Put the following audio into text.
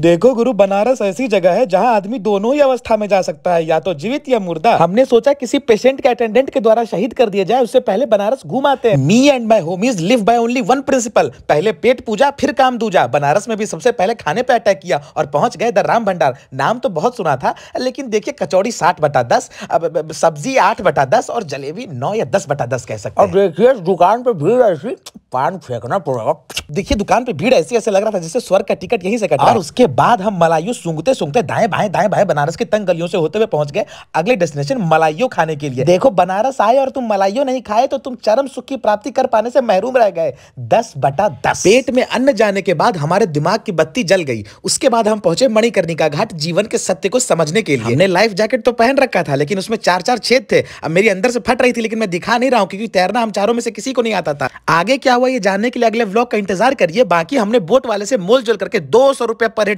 देखो गुरु बनारस ऐसी जगह है जहाँ आदमी दोनों ही अवस्था में जा सकता है या तो जीवित या मुर्दा हमने सोचा किसी पेशेंट के अटेंडेंट के द्वारा शहीद कर दिया जाए उससे पहले बनारस घूम आते हैं me and my homies live by only one principle पहले पेट पूजा फिर काम दूजा बनारस में भी सबसे पहले खाने पे अटैक किया और पहुंच गए द राम भंडार नाम तो बहुत सुना था लेकिन देखिये कचौड़ी साठ बटा दस सब्जी आठ बटा दस और जलेबी नौ या दस बटा दस कह सकते और देखिए दुकान पर भीड़ ऐसी पान फेंकना पड़ेगा देखिए दुकान पे भीड़ ऐसी ऐसे लग रहा था जैसे स्वर्ग का टिकट यहीं से कटा और उसके बाद हम मलाइयों सूंघते सूंघते दाएं बाएं दाएं बाएं बनारस की तंग गलियों से होते हुए पहुंच गए अगले डेस्टिनेशन मलाइयों खाने के लिए देखो बनारस आए और तुम मलाइयों नहीं खाए तो तुम चरम सुख की प्राप्ति कर पाने से महरूम रह गए दस बटा दस पेट में अन्न जाने के बाद हमारे दिमाग की बत्ती जल गई उसके बाद हम पहुंचे मणिकर्णिका घाट जीवन के सत्य को समझने के लिए हमने लाइफ जैकेट तो पहन रखा था लेकिन उसमें चार चार छेद थे अब मेरी अंदर से फट रही थी लेकिन मैं दिखा नहीं रहा हूँ क्योंकि तैरना हम चारों में से किसी को नहीं आता था आगे क्या हुआ ये जानने के लिए अगले ब्लॉग का इंतजार करिए बाकी हमने बोट वाले से मोल जोल करके दो सौ रुपए पर हेड